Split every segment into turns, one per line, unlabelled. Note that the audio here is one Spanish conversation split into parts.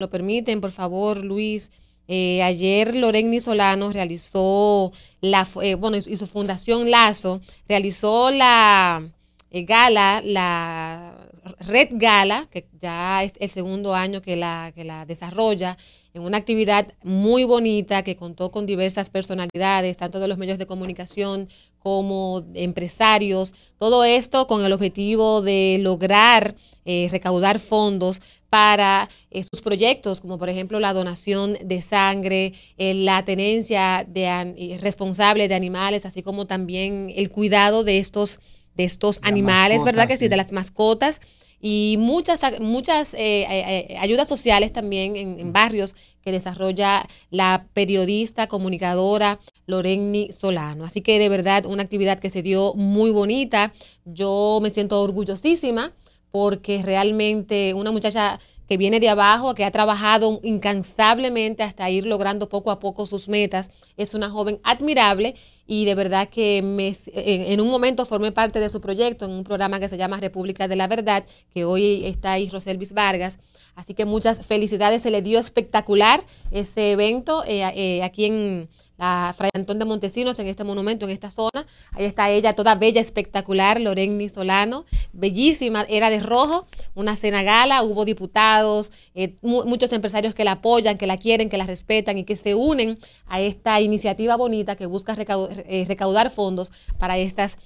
lo permiten, por favor, Luis. Eh, ayer Loreni Solano realizó la, eh, bueno, y su fundación Lazo realizó la, eh, gala, la Red Gala, que ya es el segundo año que la, que la desarrolla, en una actividad muy bonita que contó con diversas personalidades, tanto de los medios de comunicación como empresarios. Todo esto con el objetivo de lograr eh, recaudar fondos para eh, sus proyectos, como por ejemplo la donación de sangre, la tenencia de responsable de animales, así como también el cuidado de estos de estos animales, ¿verdad? Que sí, de las mascotas y muchas, muchas eh, eh, eh, ayudas sociales también en, en, mm. barrios que desarrolla la periodista, comunicadora Loreni Solano. Así que de verdad una actividad que se dio muy bonita. Yo me siento orgullosísima porque realmente una muchacha que viene de abajo, que ha trabajado incansablemente hasta ir logrando poco a poco sus metas. Es una joven admirable y de verdad que me, en, un momento formé parte de su proyecto en un programa que se llama República de la Verdad, que hoy está ahí Roselvis Vargas. Así que muchas felicidades, se le dio espectacular ese evento eh, eh, aquí en la Fray Antón de Montesinos, en este monumento, en esta zona. Ahí está ella, toda bella, espectacular, Loreni Solano, bellísima, era de rojo, una cena gala, hubo diputados, eh, muchos empresarios que la apoyan, que la quieren, que la respetan y que se unen a esta iniciativa bonita que busca eh, recaudar fondos para estas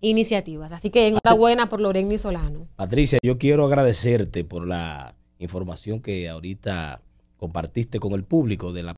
iniciativas. Así que enhorabuena por Loreni Solano.
Patricia, yo quiero agradecerte por la información que ahorita compartiste con el público de la